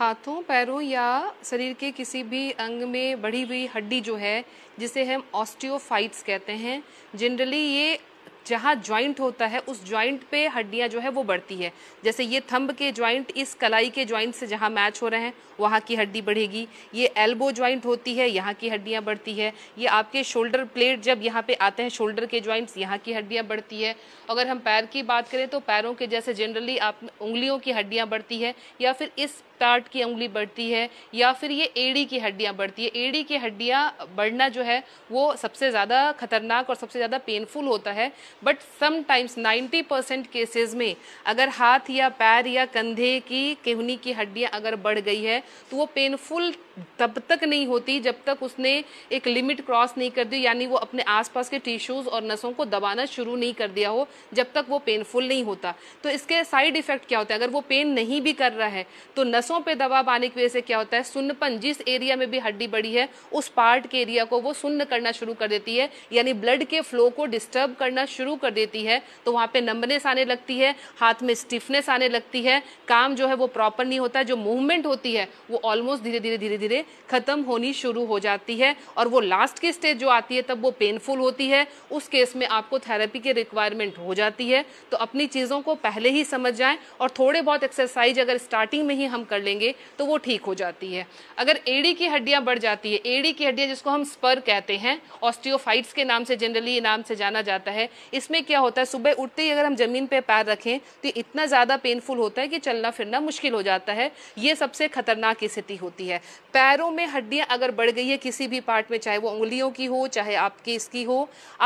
हाथों पैरों या शरीर के किसी भी अंग में बढ़ी हुई हड्डी जो है जिसे हम ऑस्टियोफाइट्स कहते हैं जनरली ये जहाँ ज्वाइंट होता है उस ज्वाइंट पे हड्डियाँ जो है वो बढ़ती है जैसे ये थंब के ज्वाइंट इस कलाई के ज्वाइंट से जहाँ मैच हो रहे हैं वहाँ की हड्डी बढ़ेगी ये एल्बो ज्वाइंट होती है यहाँ की हड्डियाँ बढ़ती है ये आपके शोल्डर प्लेट जब यहाँ पे आते हैं शोल्डर के ज्वाइंट्स यहाँ की हड्डियाँ बढ़ती है अगर हम पैर की बात करें तो पैरों के जैसे जनरली आप उंगलियों की हड्डियाँ बढ़ती है या फिर इस ताट की उंगली बढ़ती है या फिर ये एड़ी की हड्डियाँ बढ़ती है एड़ी की हड्डियाँ बढ़ना जो है वो सबसे ज़्यादा खतरनाक और सबसे ज़्यादा पेनफुल होता है बट समटाइम्स 90 परसेंट केसेज में अगर हाथ या पैर या कंधे की केहनी की हड्डियाँ अगर बढ़ गई है तो वो पेनफुल तब तक नहीं होती जब तक उसने एक लिमिट क्रॉस नहीं कर दी यानी वो अपने आसपास के टिश्यूज़ और नसों को दबाना शुरू नहीं कर दिया हो जब तक वो पेनफुल नहीं होता तो इसके साइड इफेक्ट क्या होता है अगर वो पेन नहीं भी कर रहा है तो नसों पर दबाव आने की वजह से क्या होता है सुन्नपन जिस एरिया में भी हड्डी बड़ी है उस पार्ट के एरिया को वो सुन्न करना शुरू कर देती है यानी ब्लड के फ्लो को डिस्टर्ब करना शुरू कर देती है तो वहाँ पर नंबनेस आने लगती है हाथ में स्टिफनेस आने लगती है काम जो है वो प्रॉपर नहीं होता जो मूवमेंट होती है वो ऑलमोस्ट धीरे धीरे धीरे धीरे धीरे ख़त्म होनी शुरू हो जाती है और वो लास्ट की स्टेज जो आती है तब वो पेनफुल होती है उस केस में आपको थेरेपी की रिक्वायरमेंट हो जाती है तो अपनी चीज़ों को पहले ही समझ जाएं और थोड़े बहुत एक्सरसाइज अगर स्टार्टिंग में ही हम कर लेंगे तो वो ठीक हो जाती है अगर एड़ी की हड्डियाँ बढ़ जाती है एड़ी की हड्डियाँ जिसको हम स्पर कहते हैं ऑस्टियोफाइट्स के नाम से जनरली नाम से जाना जाता है इसमें क्या होता है सुबह उठते ही अगर हम ज़मीन पर पैर रखें तो इतना ज़्यादा पेनफुल होता है कि चलना फिरना मुश्किल हो जाता है ये सबसे खतरनाक स्थिति होती है पैरों में हड्डियां अगर बढ़ गई है किसी भी पार्ट में चाहे वो उंगलियों की हो चाहे आपकी इसकी हो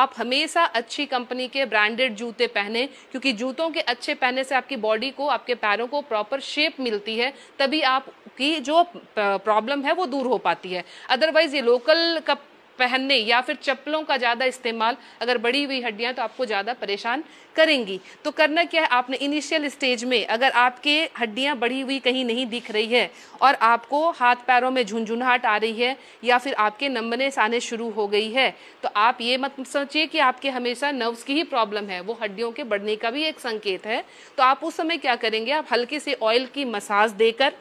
आप हमेशा अच्छी कंपनी के ब्रांडेड जूते पहने क्योंकि जूतों के अच्छे पहनने से आपकी बॉडी को आपके पैरों को प्रॉपर शेप मिलती है तभी आपकी जो प्रॉब्लम है वो दूर हो पाती है अदरवाइज ये लोकल का पहनने या फिर चप्पलों का ज़्यादा इस्तेमाल अगर बढ़ी हुई हड्डियाँ तो आपको ज़्यादा परेशान करेंगी तो करना क्या है आपने इनिशियल स्टेज में अगर आपके हड्डियाँ बढ़ी हुई कहीं नहीं दिख रही है और आपको हाथ पैरों में झुंझुनाहट आ रही है या फिर आपके नंबनेस आने शुरू हो गई है तो आप ये मत सोचिए कि आपके हमेशा नर्व्स की ही प्रॉब्लम है वो हड्डियों के बढ़ने का भी एक संकेत है तो आप उस समय क्या करेंगे आप हल्के से ऑयल की मसाज देकर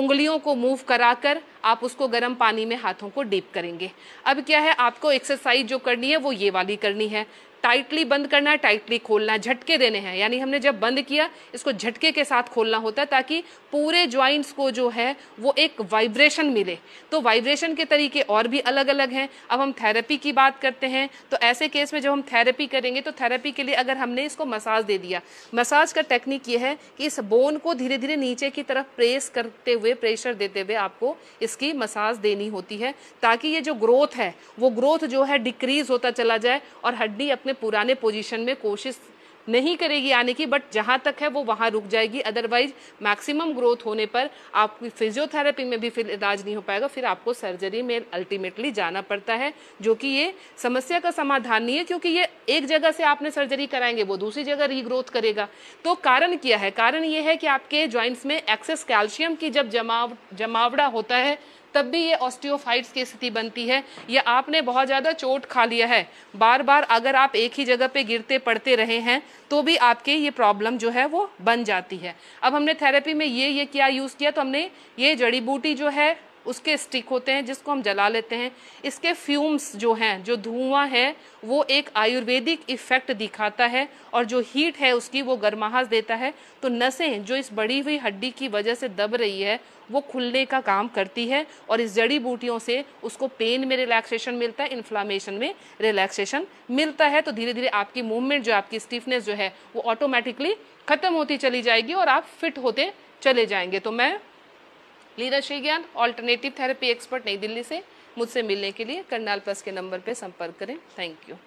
उंगलियों को मूव कराकर आप उसको गर्म पानी में हाथों को डीप करेंगे अब क्या है आपको एक्सरसाइज जो करनी है वो ये वाली करनी है टाइटली बंद करना है टाइटली खोलना है झटके देने हैं यानी हमने जब बंद किया इसको झटके के साथ खोलना होता है ताकि पूरे ज्वाइंट्स को जो है वो एक वाइब्रेशन मिले तो वाइब्रेशन के तरीके और भी अलग अलग हैं अब हम थेरेपी की बात करते हैं तो ऐसे केस में जब हम थेरेपी करेंगे तो थेरेपी के लिए अगर हमने इसको मसाज दे दिया मसाज का टेक्निक ये है कि इस बोन को धीरे धीरे नीचे की तरफ प्रेस करते हुए प्रेशर देते हुए आपको इस इसकी मसाज देनी होती है ताकि ये जो ग्रोथ है वो ग्रोथ जो है डिक्रीज होता चला जाए और हड्डी अपने पुराने पोजिशन में कोशिश नहीं करेगी आने की बट जहां तक है वो वहां रुक जाएगी अदरवाइज मैक्सिमम ग्रोथ होने पर आपकी फिजियोथेरेपी में भी फिर इलाज नहीं हो पाएगा फिर आपको सर्जरी में अल्टीमेटली जाना पड़ता है जो कि ये समस्या का समाधान नहीं है क्योंकि ये एक जगह से आपने सर्जरी कराएंगे वो दूसरी जगह रीग्रोथ करेगा तो कारण क्या है कारण ये है कि आपके ज्वाइंट्स में एक्सेस कैल्शियम की जब जमाव जमावड़ा होता है तब भी ये ऑस्टियोफाइट्स की स्थिति बनती है या आपने बहुत ज़्यादा चोट खा लिया है बार बार अगर आप एक ही जगह पे गिरते पड़ते रहे हैं तो भी आपके ये प्रॉब्लम जो है वो बन जाती है अब हमने थेरेपी में ये ये क्या यूज़ किया तो हमने ये जड़ी बूटी जो है उसके स्टिक होते हैं जिसको हम जला लेते हैं इसके फ्यूम्स जो हैं जो धुआं है वो एक आयुर्वेदिक इफ़ेक्ट दिखाता है और जो हीट है उसकी वो गर्माहट देता है तो नसें जो इस बड़ी हुई हड्डी की वजह से दब रही है वो खुलने का काम करती है और इस जड़ी बूटियों से उसको पेन में रिलैक्सेशन मिलता है इन्फ्लामेशन में रिलैक्सेशन मिलता है तो धीरे धीरे आपकी मूवमेंट जो आपकी स्टिफनेस जो है वो ऑटोमेटिकली ख़त्म होती चली जाएगी और आप फिट होते चले जाएंगे तो मैं लीना ज्ञान ऑल्टरनेटिव थेरेपी एक्सपर्ट नई दिल्ली से मुझसे मिलने के लिए करनाल प्लस के नंबर पर संपर्क करें थैंक यू